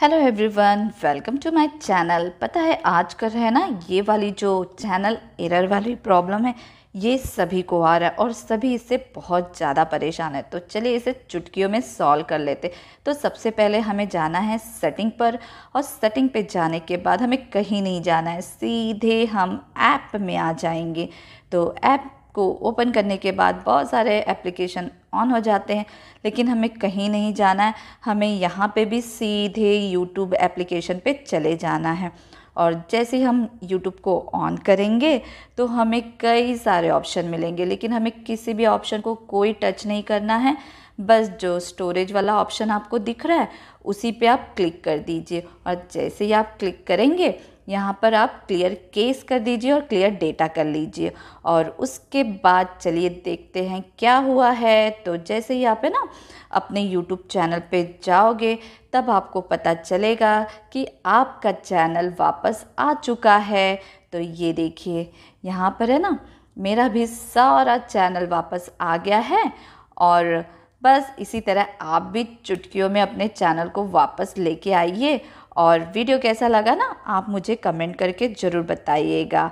hello everyone welcome to my channel पता है आजकल है ना ये वाली जो चैनल एरर वाली प्रॉब्लम है ये सभी को आ रहा है और सभी इससे बहुत ज़्यादा परेशान है तो चलिए इसे चुटकियों में सॉल्व कर लेते तो सबसे पहले हमें जाना है सेटिंग पर और सेटिंग पे जाने के बाद हमें कहीं नहीं जाना है सीधे हम ऐप में आ जाएंगे तो ऐप को ओपन करने के बाद बहुत सारे एप्लीकेशन ऑन हो जाते हैं लेकिन हमें कहीं नहीं जाना है हमें यहाँ पे भी सीधे यूट्यूब एप्लीकेशन पे चले जाना है और जैसे हम यूट्यूब को ऑन करेंगे तो हमें कई सारे ऑप्शन मिलेंगे लेकिन हमें किसी भी ऑप्शन को कोई टच नहीं करना है बस जो स्टोरेज वाला ऑप्शन आपको दिख रहा है उसी पे आप क्लिक कर दीजिए और जैसे ही आप क्लिक करेंगे यहाँ पर आप क्लियर केस कर दीजिए और क्लियर डेटा कर लीजिए और उसके बाद चलिए देखते हैं क्या हुआ है तो जैसे ही आप है ना अपने यूट्यूब चैनल पे जाओगे तब आपको पता चलेगा कि आपका चैनल वापस आ चुका है तो ये देखिए यहाँ पर है ना मेरा भी सारा चैनल वापस आ गया है और बस इसी तरह आप भी चुटकियों में अपने चैनल को वापस लेके आइए और वीडियो कैसा लगा ना आप मुझे कमेंट करके ज़रूर बताइएगा